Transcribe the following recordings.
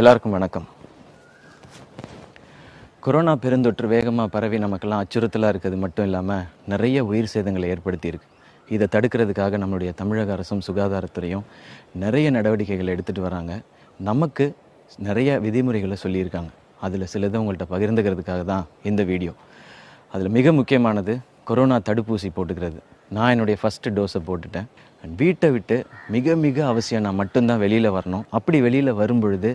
எல்லாருக்கும் வணக்கம் கொரோனா பெருந்தொற்று வேகமாக பரவி நமக்கெல்லாம் அச்சுறுத்தலாக இருக்கிறது மட்டும் இல்லாமல் நிறைய உயிர் சேதங்களை ஏற்படுத்தியிருக்கு இதை தடுக்கிறதுக்காக நம்மளுடைய தமிழக அரசும் சுகாதாரத்துறையும் நிறைய நடவடிக்கைகளை எடுத்துகிட்டு வராங்க நமக்கு நிறைய விதிமுறைகளை சொல்லியிருக்காங்க அதில் சிலதை உங்கள்கிட்ட பகிர்ந்துக்கிறதுக்காக தான் இந்த வீடியோ அதில் மிக முக்கியமானது கொரோனா தடுப்பூசி போட்டுக்கிறது நான் என்னுடைய ஃபஸ்ட்டு டோஸை போட்டுட்டேன் அண்ட் வீட்டை விட்டு மிக மிக அவசியம் நான் மட்டும்தான் வெளியில் வரணும் அப்படி வெளியில் வரும்பொழுது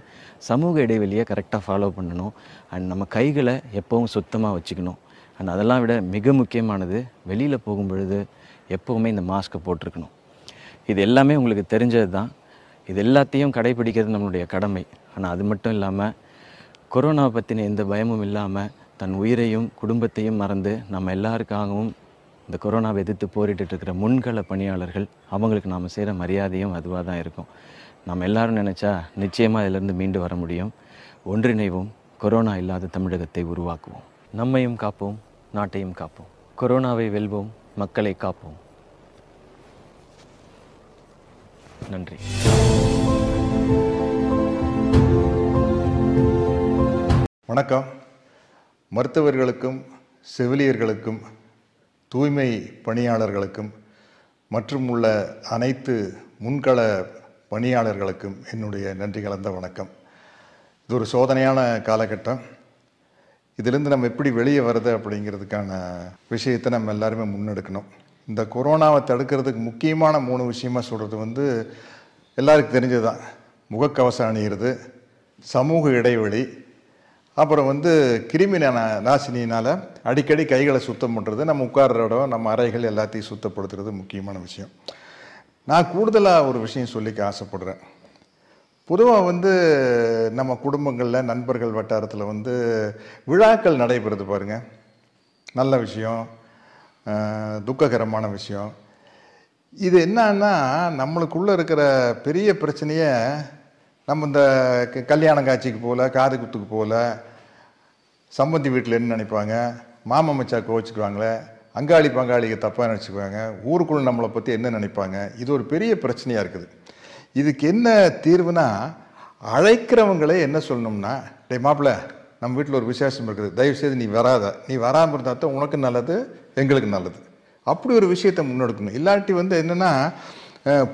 சமூக இடைவெளியை கரெக்டாக ஃபாலோ பண்ணணும் அண்ட் நம்ம கைகளை எப்போவும் சுத்தமாக வச்சுக்கணும் அண்ட் அதெல்லாம் விட மிக முக்கியமானது வெளியில் போகும்பொழுது எப்போவுமே இந்த மாஸ்க்கை போட்டிருக்கணும் இது எல்லாமே உங்களுக்கு தெரிஞ்சது தான் இது எல்லாத்தையும் கடைபிடிக்கிறது நம்மளுடைய கடமை ஆனால் அது மட்டும் இல்லாமல் கொரோனா பற்றின எந்த பயமும் இல்லாமல் தன் உயிரையும் குடும்பத்தையும் மறந்து நம்ம எல்லாருக்காகவும் இந்த கொரோனாவை எதிர்த்து போரிட்டு இருக்கிற முன்கள பணியாளர்கள் அவங்களுக்கு நாம் செய்கிற மரியாதையும் அதுவாக தான் இருக்கும் நாம் எல்லாரும் நினச்சா நிச்சயமாக இதிலேருந்து மீண்டு வர முடியும் ஒன்றிணைவும் கொரோனா இல்லாத தமிழகத்தை உருவாக்குவோம் நம்மையும் காப்போம் நாட்டையும் காப்போம் கொரோனாவை வெல்வோம் மக்களை காப்போம் நன்றி வணக்கம் மருத்துவர்களுக்கும் செவிலியர்களுக்கும் தூய்மை பணியாளர்களுக்கும் மற்றும் உள்ள அனைத்து முன்கள பணியாளர்களுக்கும் என்னுடைய நன்றி கலந்த வணக்கம் இது ஒரு சோதனையான காலகட்டம் இதிலிருந்து நம்ம எப்படி வெளியே வருது அப்படிங்கிறதுக்கான விஷயத்தை நம்ம எல்லாருமே முன்னெடுக்கணும் இந்த கொரோனாவை தடுக்கிறதுக்கு முக்கியமான மூணு விஷயமா சொல்கிறது வந்து எல்லாருக்கும் தெரிஞ்சது தான் முகக்கவசம் அணிகிறது சமூக இடைவெளி அப்புறம் வந்து கிருமி நாசினியினால் அடிக்கடி கைகளை சுத்தம் பண்ணுறது நம்ம உட்கார்ற இடம் நம்ம அறைகள் எல்லாத்தையும் சுத்தப்படுத்துறது முக்கியமான விஷயம் நான் கூடுதலாக ஒரு விஷயம் சொல்லிக்க ஆசைப்படுறேன் பொதுவாக வந்து நம்ம குடும்பங்களில் நண்பர்கள் வட்டாரத்தில் வந்து விழாக்கள் நடைபெறுது பாருங்கள் நல்ல விஷயம் துக்ககரமான விஷயம் இது என்னன்னா நம்மளுக்குள்ளே இருக்கிற பெரிய பிரச்சனையை நம்ம இந்த கல்யாண காட்சிக்கு போகல காது குத்துக்கு போகல சம்பந்தி வீட்டில் என்ன நினைப்பாங்க மாமா மச்சா கோச்சிக்குவாங்களே அங்காளி பங்காளிக்கு தப்பாக நினச்சிக்குவாங்க ஊருக்குள்ள நம்மளை பற்றி என்ன நினைப்பாங்க இது ஒரு பெரிய பிரச்சனையாக இருக்குது இதுக்கு என்ன தீர்வுனா அழைக்கிறவங்களே என்ன சொல்லணும்னா டே மாப்பிள்ள நம்ம வீட்டில் ஒரு விசேஷம் இருக்குது தயவுசெய்து நீ வராத நீ வராமல் இருந்தால் தான் உனக்கு நல்லது எங்களுக்கு நல்லது அப்படி ஒரு விஷயத்தை முன்னெடுக்கணும் இல்லாட்டி வந்து என்னென்னா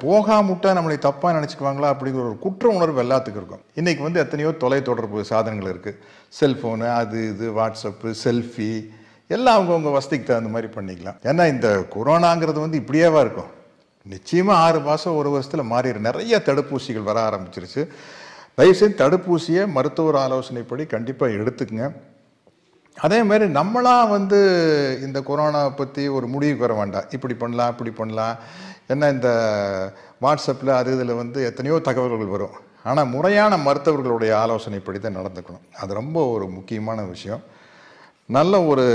போகாமுட்டா நம்மளை தப்பாக நினச்சிக்குவாங்களா அப்படிங்கிற ஒரு குற்ற உணர்வு எல்லாத்துக்கும் இருக்கும் இன்றைக்கி வந்து எத்தனையோ தொலைத்தொடர்பு சாதனங்கள் இருக்குது செல்ஃபோனு அது இது வாட்ஸ்அப்பு செல்ஃபி எல்லாம் அவங்கவுங்க வசதிக்கு தகுந்த மாதிரி பண்ணிக்கலாம் ஏன்னா இந்த கொரோனாங்கிறது வந்து இப்படியேவா இருக்கும் நிச்சயமாக ஆறு மாதம் ஒரு வருஷத்தில் மாறிடு நிறைய தடுப்பூசிகள் வர ஆரம்பிச்சிருச்சு தயவுசெய்து தடுப்பூசியை மருத்துவர் ஆலோசனைப்படி கண்டிப்பாக எடுத்துக்கங்க அதே மாதிரி நம்மளாக வந்து இந்த கொரோனா பற்றி ஒரு முடிவு பெற வேண்டாம் இப்படி பண்ணலாம் இப்படி பண்ணலாம் ஏன்னா இந்த வாட்ஸ்அப்பில் அது இதில் வந்து எத்தனையோ தகவல்கள் வரும் ஆனால் முறையான மருத்துவர்களுடைய ஆலோசனைப்படி தான் நடந்துக்கணும் அது ரொம்ப ஒரு முக்கியமான விஷயம் நல்ல ஒரு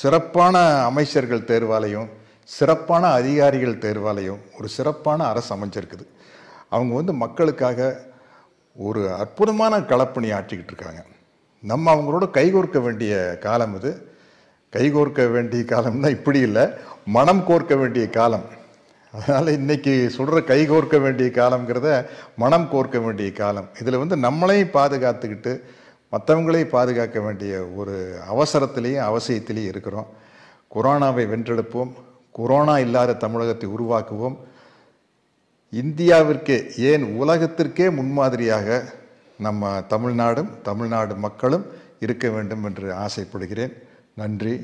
சிறப்பான அமைச்சர்கள் தேர்வாலையும் சிறப்பான அதிகாரிகள் தேர்வாலையும் ஒரு சிறப்பான அரசு அமைஞ்சிருக்குது அவங்க வந்து மக்களுக்காக ஒரு அற்புதமான களப்பணி ஆற்றிக்கிட்டு இருக்காங்க நம்ம அவங்களோட கைகோர்க்க வேண்டிய காலம் இது கைகோர்க்க வேண்டிய காலம்னா இப்படி இல்லை மனம் கோர்க்க வேண்டிய காலம் அதனால் இன்றைக்கி சொல்கிற கை கோர்க்க வேண்டிய காலங்கிறத மனம் கோர்க்க வேண்டிய காலம் இதில் வந்து நம்மளையும் பாதுகாத்துக்கிட்டு மற்றவங்களையும் பாதுகாக்க வேண்டிய ஒரு அவசரத்திலையும் அவசியத்திலையும் இருக்கிறோம் கொரோனாவை வென்றெடுப்போம் கொரோனா இல்லாத தமிழகத்தை உருவாக்குவோம் இந்தியாவிற்கே ஏன் உலகத்திற்கே முன்மாதிரியாக நம்ம தமிழ்நாடும் தமிழ்நாடு மக்களும் இருக்க வேண்டும் என்று ஆசைப்படுகிறேன் நன்றி